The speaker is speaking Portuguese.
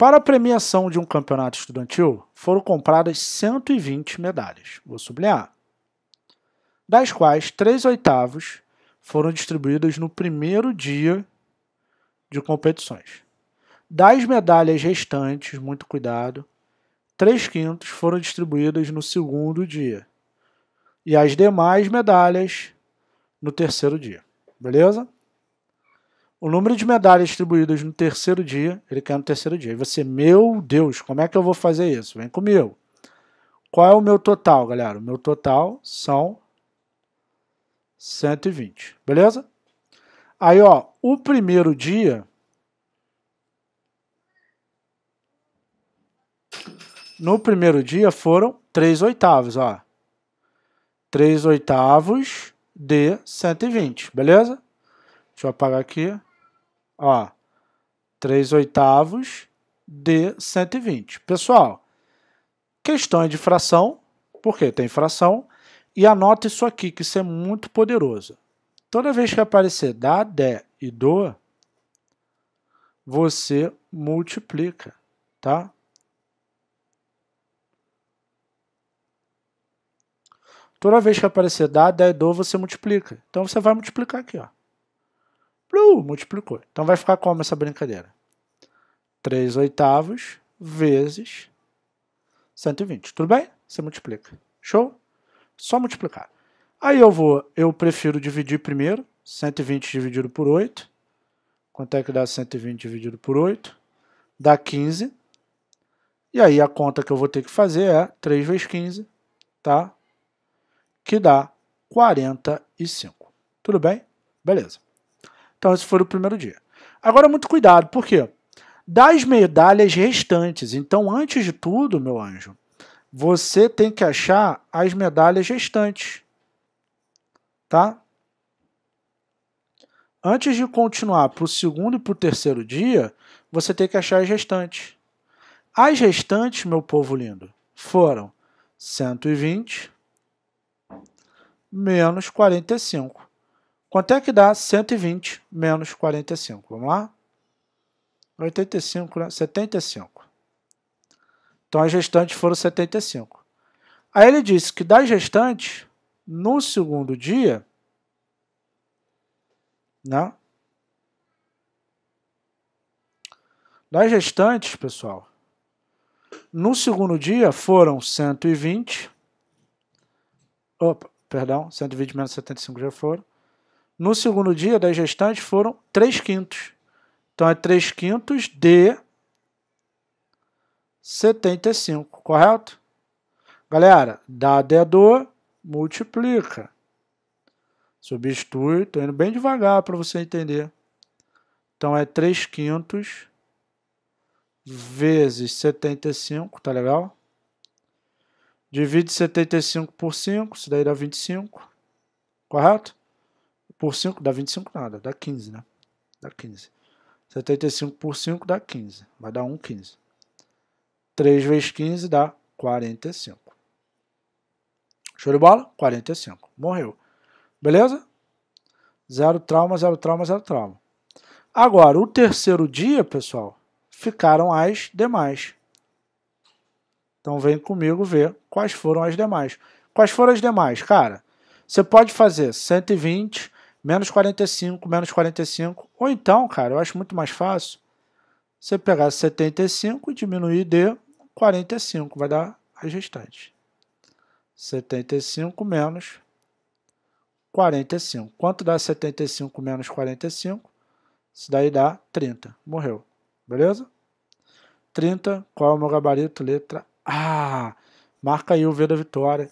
Para a premiação de um campeonato estudantil, foram compradas 120 medalhas, vou sublinhar, das quais 3 oitavos foram distribuídas no primeiro dia de competições. Das medalhas restantes, muito cuidado, 3 quintos foram distribuídas no segundo dia. E as demais medalhas no terceiro dia. Beleza? o número de medalhas distribuídas no terceiro dia, ele quer no terceiro dia. E você, meu Deus, como é que eu vou fazer isso? Vem comigo. Qual é o meu total, galera? O meu total são 120, beleza? Aí, ó, o primeiro dia... No primeiro dia foram 3 oitavos, ó. 3 oitavos de 120, beleza? Deixa eu apagar aqui. Ó, 3 oitavos de 120. Pessoal, questão é de fração, porque tem fração, e anota isso aqui, que isso é muito poderoso. Toda vez que aparecer dá, dé e do, você multiplica, tá? Toda vez que aparecer dá, dé e do, você multiplica. Então você vai multiplicar aqui, ó. Plu, multiplicou. Então vai ficar como essa brincadeira? 3 oitavos vezes 120. Tudo bem? Você multiplica. Show? Só multiplicar. Aí eu vou, eu prefiro dividir primeiro. 120 dividido por 8. Quanto é que dá 120 dividido por 8? Dá 15. E aí a conta que eu vou ter que fazer é 3 vezes 15, tá? Que dá 45. Tudo bem? Beleza. Então esse foi o primeiro dia. Agora muito cuidado, por quê? Das medalhas restantes. Então, antes de tudo, meu anjo, você tem que achar as medalhas restantes. Tá? Antes de continuar para o segundo e para o terceiro dia, você tem que achar as restantes. As restantes, meu povo lindo, foram 120 menos 45. Quanto é que dá 120 menos 45? Vamos lá? 85, né? 75. Então as restantes foram 75. Aí ele disse que das restantes, no segundo dia, né? Das restantes, pessoal, no segundo dia foram 120. Opa, perdão, 120 menos 75 já foram. No segundo dia das gestantes foram 3 quintos. Então é 3 quintos de 75, correto? Galera, dado é dor, multiplica. Substitui, estou indo bem devagar para você entender. Então é 3 quintos vezes 75, tá legal? Divide 75 por 5, isso daí dá 25, correto? por 5 dá 25 nada, dá 15, né? Dá 15. 75 por 5 dá 15, vai dar 1, 15. 3 vezes 15 dá 45. Show de bola? 45. Morreu. Beleza? Zero trauma, zero trauma, zero trauma. Agora, o terceiro dia, pessoal, ficaram as demais. Então vem comigo ver quais foram as demais. Quais foram as demais, cara? Você pode fazer 120, menos 45, menos 45. Ou então, cara, eu acho muito mais fácil você pegar 75 e diminuir de 45. Vai dar as restantes. 75 menos 45. Quanto dá 75 menos 45? Isso daí dá 30. Morreu. Beleza? 30. Qual é o meu gabarito? Letra A. Marca aí o V da vitória.